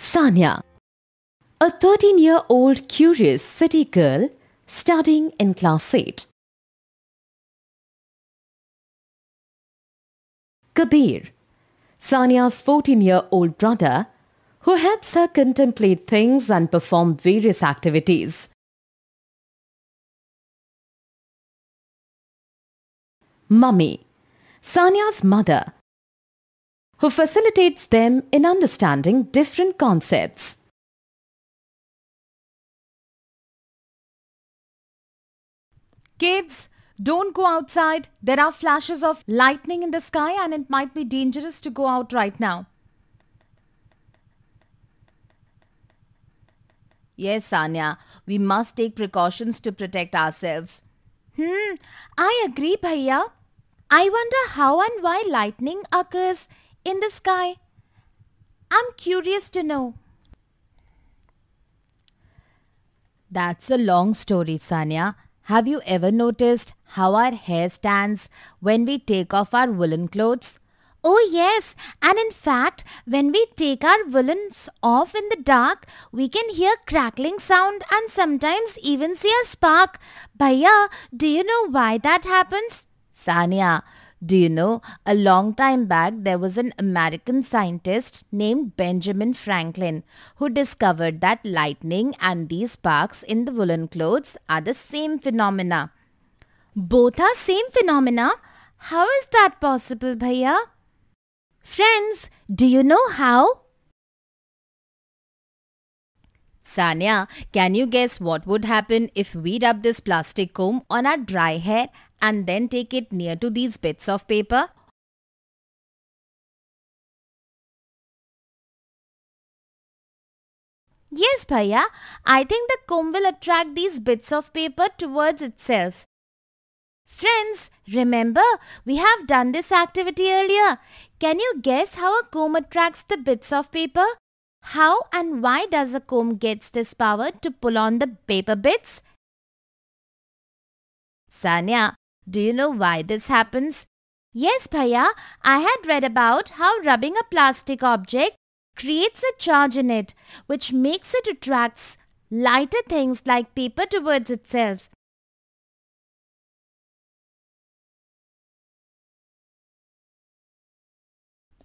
Sanya, a 13 year old curious city girl studying in class 8. Kabir, Sanya's 14 year old brother, who helps her contemplate things and perform various activities. Mummy, Sanya's mother, who facilitates them in understanding different concepts. Kids, don't go outside. There are flashes of lightning in the sky and it might be dangerous to go out right now. Yes, Anya, we must take precautions to protect ourselves. Hmm, I agree, Bhaiya. I wonder how and why lightning occurs in the sky. I'm curious to know. That's a long story, Sanya. Have you ever noticed how our hair stands when we take off our woolen clothes? Oh yes, and in fact, when we take our woolens off in the dark, we can hear crackling sound and sometimes even see a spark. Bhaiya, do you know why that happens? Sanya, do you know, a long time back there was an American scientist named Benjamin Franklin who discovered that lightning and these sparks in the woolen clothes are the same phenomena. Both are same phenomena? How is that possible, Bhaiya? Friends, do you know how? Sanya, can you guess what would happen if we rub this plastic comb on our dry hair and then take it near to these bits of paper Yes, Bhaiya. I think the comb will attract these bits of paper towards itself. Friends, remember, we have done this activity earlier. Can you guess how a comb attracts the bits of paper? How and why does a comb gets this power to pull on the paper bits? Sanya, do you know why this happens? Yes, Bhaiya, I had read about how rubbing a plastic object creates a charge in it, which makes it attracts lighter things like paper towards itself.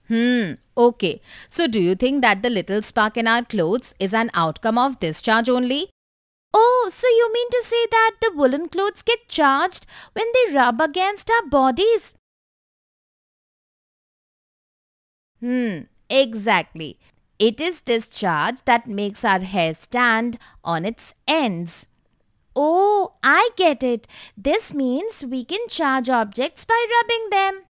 Hmm, okay. So do you think that the little spark in our clothes is an outcome of this charge only? Oh, so you mean to say that the woolen clothes get charged when they rub against our bodies? Hmm, exactly. It is this charge that makes our hair stand on its ends. Oh, I get it. This means we can charge objects by rubbing them.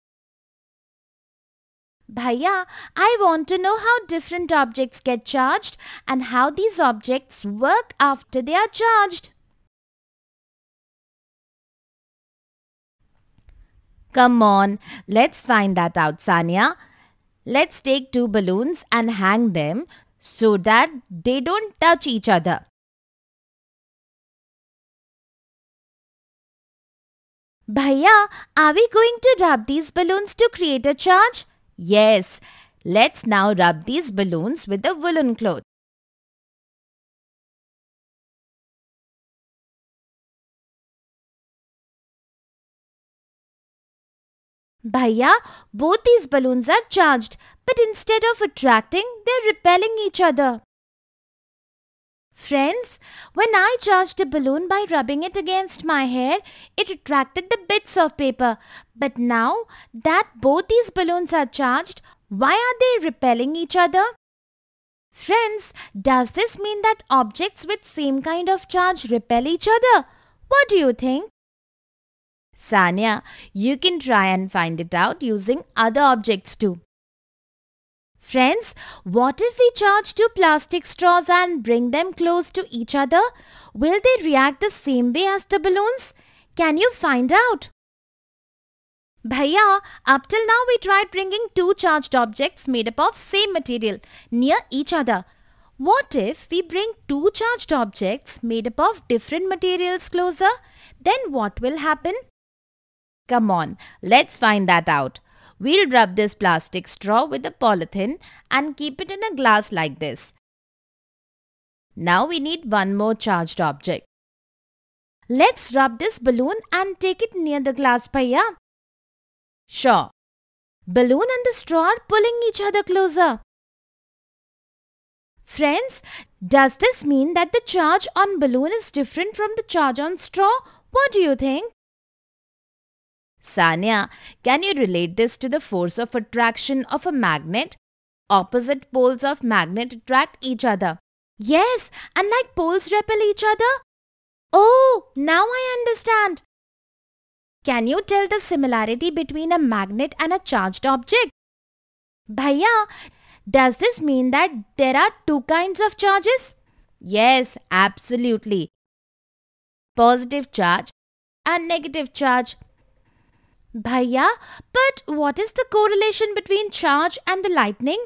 Bhaiya, I want to know how different objects get charged and how these objects work after they are charged. Come on, let's find that out Sanya. Let's take two balloons and hang them so that they don't touch each other. Bhaiya, are we going to rub these balloons to create a charge? Yes, let's now rub these balloons with a woolen cloth. Bhaiya, both these balloons are charged, but instead of attracting, they're repelling each other. Friends, when I charged a balloon by rubbing it against my hair, it attracted the bits of paper. But now that both these balloons are charged, why are they repelling each other? Friends, does this mean that objects with same kind of charge repel each other? What do you think? Sanya, you can try and find it out using other objects too. Friends, what if we charge two plastic straws and bring them close to each other? Will they react the same way as the balloons? Can you find out? Bhaiya, up till now we tried bringing two charged objects made up of same material near each other. What if we bring two charged objects made up of different materials closer? Then what will happen? Come on, let's find that out. We'll rub this plastic straw with the polythene and keep it in a glass like this. Now we need one more charged object. Let's rub this balloon and take it near the glass paya. Sure. Balloon and the straw are pulling each other closer. Friends, does this mean that the charge on balloon is different from the charge on straw? What do you think? Sanya, can you relate this to the force of attraction of a magnet? Opposite poles of magnet attract each other. Yes, and like poles repel each other. Oh, now I understand. Can you tell the similarity between a magnet and a charged object? Bhaiya, does this mean that there are two kinds of charges? Yes, absolutely. Positive charge and negative charge Bhaiya, but what is the correlation between charge and the lightning?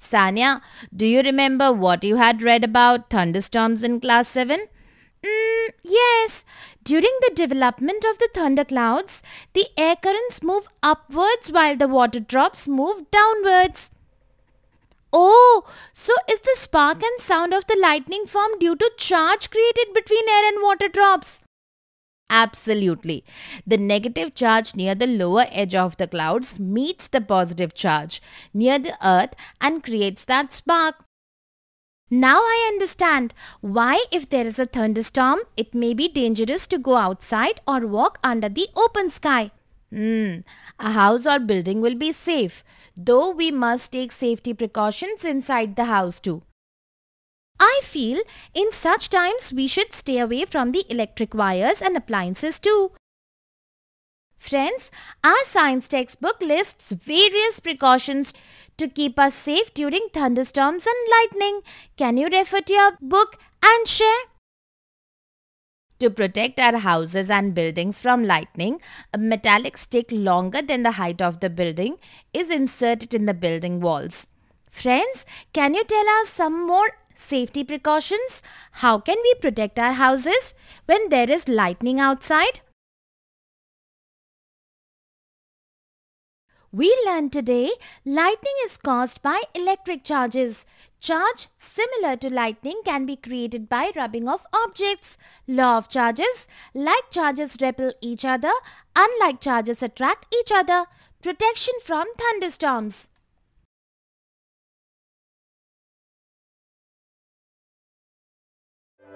Sanya, do you remember what you had read about thunderstorms in class 7? Mm, yes. During the development of the thunderclouds, the air currents move upwards while the water drops move downwards. Oh, so is the spark and sound of the lightning formed due to charge created between air and water drops? Absolutely. The negative charge near the lower edge of the clouds meets the positive charge near the earth and creates that spark. Now I understand why if there is a thunderstorm, it may be dangerous to go outside or walk under the open sky. Hmm, a house or building will be safe, though we must take safety precautions inside the house too. I feel in such times we should stay away from the electric wires and appliances too. Friends, our science textbook lists various precautions to keep us safe during thunderstorms and lightning. Can you refer to your book and share? To protect our houses and buildings from lightning, a metallic stick longer than the height of the building is inserted in the building walls. Friends, can you tell us some more Safety precautions. How can we protect our houses when there is lightning outside? We learned today lightning is caused by electric charges. Charge similar to lightning can be created by rubbing of objects. Law of charges. Like charges repel each other. Unlike charges attract each other. Protection from thunderstorms.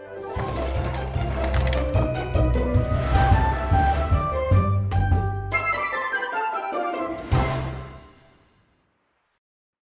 you